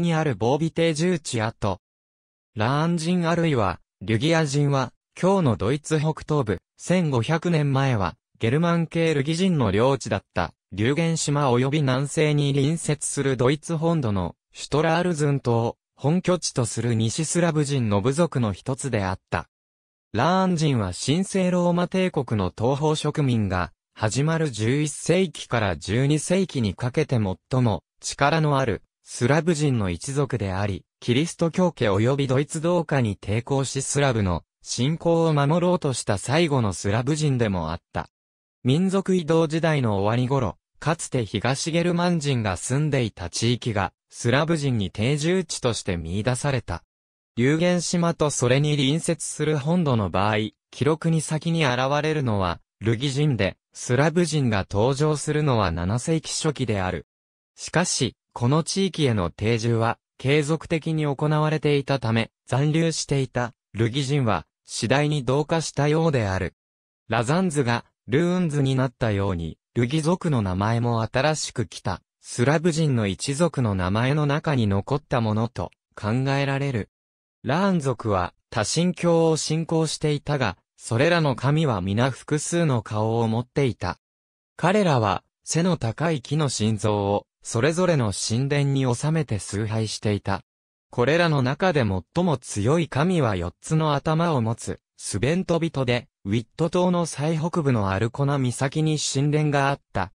にある防備定住地跡。ラーン人あるいは、リュギア人は、今日のドイツ北東部、1500年前は、ゲルマン系ルギ人の領地だった、リューゲン島及び南西に隣接するドイツ本土の、シュトラールズン島を、本拠地とする西スラブ人の部族の一つであった。ラーン人は神聖ローマ帝国の東方植民が、始まる11世紀から12世紀にかけて最も力のあるスラブ人の一族であり、キリスト教家及びドイツ同化に抵抗しスラブの信仰を守ろうとした最後のスラブ人でもあった。民族移動時代の終わり頃、かつて東ゲルマン人が住んでいた地域が、スラブ人に定住地として見出された。流言島とそれに隣接する本土の場合、記録に先に現れるのは、ルギ人で、スラブ人が登場するのは7世紀初期である。しかし、この地域への定住は継続的に行われていたため、残留していたルギ人は次第に同化したようである。ラザンズがルーンズになったように、ルギ族の名前も新しく来た、スラブ人の一族の名前の中に残ったものと考えられる。ラーン族は多神教を信仰していたが、それらの神は皆複数の顔を持っていた。彼らは背の高い木の心臓をそれぞれの神殿に収めて崇拝していた。これらの中で最も強い神は四つの頭を持つ、スベント人で、ウィット島の最北部のアルコナ岬に神殿があった。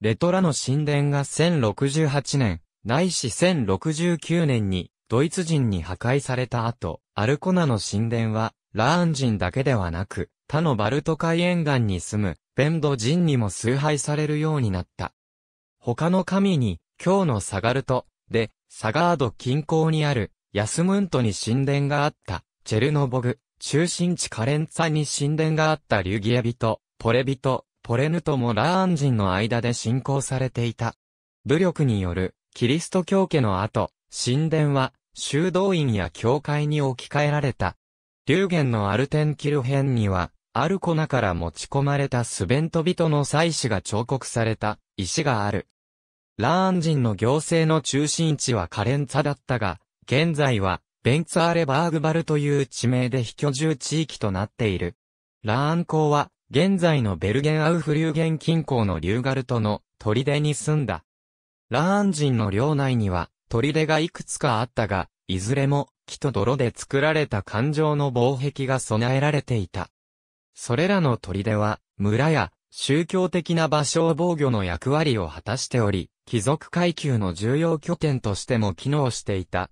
レトラの神殿が1068年、ないし1069年に、ドイツ人に破壊された後、アルコナの神殿は、ラーン人だけではなく、他のバルト海沿岸に住む、ベンド人にも崇拝されるようになった。他の神に、京のサガルト、で、サガード近郊にある、ヤスムントに神殿があった、チェルノボグ、中心地カレンツァに神殿があったリュギエビト、ポレビト、ポレヌトもラーン人の間で信仰されていた。武力による、キリスト教家の後、神殿は、修道院や教会に置き換えられた。流言のアルテンキル編には、アルコナから持ち込まれたスベント人の祭祀が彫刻された石がある。ラーン人の行政の中心地はカレンツァだったが、現在は、ベンツァーレバーグバルという地名で非居住地域となっている。ラーン港は、現在のベルゲンアウフリューゲン近郊のリューガルトの砦に住んだ。ラーン人の領内には、砦がいくつかあったが、いずれも、木と泥で作られた環状の防壁が備えられていた。それらの砦は、村や宗教的な場所を防御の役割を果たしており、貴族階級の重要拠点としても機能していた。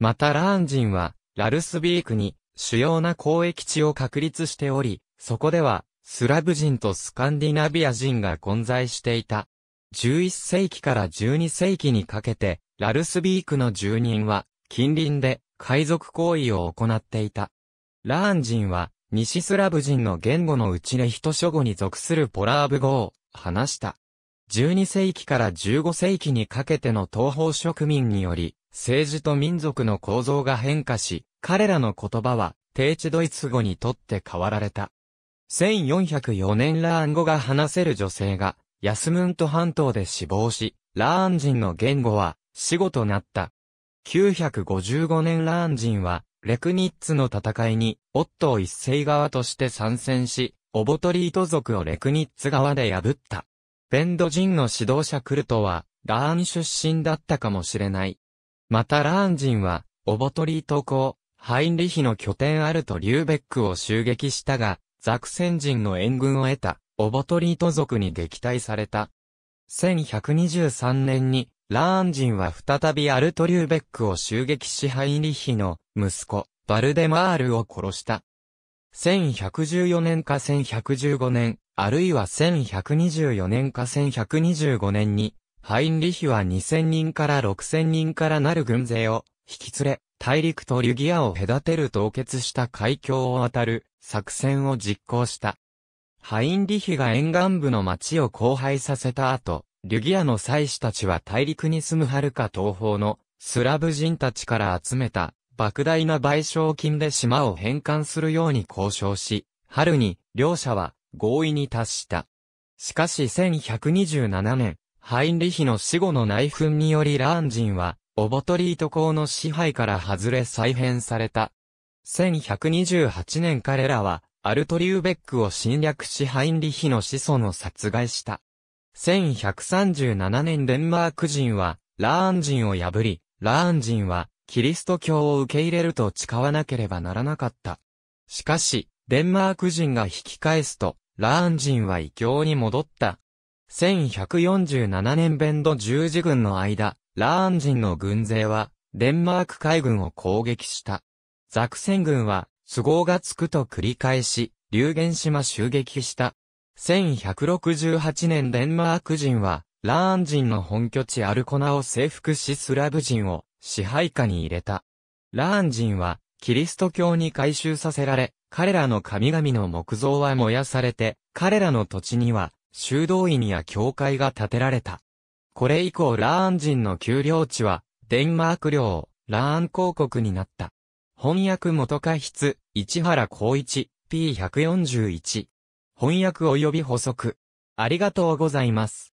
またラーン人は、ラルスビークに主要な交易地を確立しており、そこでは、スラブ人とスカンディナビア人が混在していた。11世紀から12世紀にかけて、ラルスビークの住人は、近隣で海賊行為を行っていた。ラーン人は、西スラブ人の言語のうちレヒト諸語に属するポラーブ語を話した。12世紀から15世紀にかけての東方植民により、政治と民族の構造が変化し、彼らの言葉は、低地ドイツ語にとって変わられた。1404年ラーン語が話せる女性が、ヤスムント半島で死亡し、ラーン人の言語は、死語となった。955年ラーン人は、レクニッツの戦いに、オットー一世側として参戦し、オボトリート族をレクニッツ側で破った。ベンド人の指導者クルトは、ラーン出身だったかもしれない。またラーン人は、オボトリート公、ハインリヒの拠点あるとリューベックを襲撃したが、ザクセン人の援軍を得た、オボトリート族に撃退された。1123年に、ラーン人は再びアルトリューベックを襲撃しハインリヒの息子、バルデマールを殺した。1114年か1115年、あるいは1124年か1125年に、ハインリヒは2000人から6000人からなる軍勢を引き連れ、大陸とリュギアを隔てる凍結した海峡を渡る作戦を実行した。ハインリヒが沿岸部の町を荒廃させた後、リュギアの祭司たちは大陸に住む遥か東方のスラブ人たちから集めた莫大な賠償金で島を返還するように交渉し、春に両者は合意に達した。しかし1127年、ハインリヒの死後の内紛によりラーン人は、オボトリート公の支配から外れ再編された。1128年彼らは、アルトリューベックを侵略しハインリヒの始祖の殺害した。1137年デンマーク人は、ラーン人を破り、ラーン人は、キリスト教を受け入れると誓わなければならなかった。しかし、デンマーク人が引き返すと、ラーン人は異教に戻った。1147年ベンド十字軍の間、ラーン人の軍勢は、デンマーク海軍を攻撃した。ザクセン軍は、都合がつくと繰り返し、流言島襲撃した。1168年デンマーク人は、ラーン人の本拠地アルコナを征服しスラブ人を支配下に入れた。ラーン人は、キリスト教に改修させられ、彼らの神々の木造は燃やされて、彼らの土地には、修道院や教会が建てられた。これ以降ラーン人の丘陵地は、デンマーク領、ラーン公国になった。翻訳元化筆、市原光一、P141。翻訳及び補足。ありがとうございます。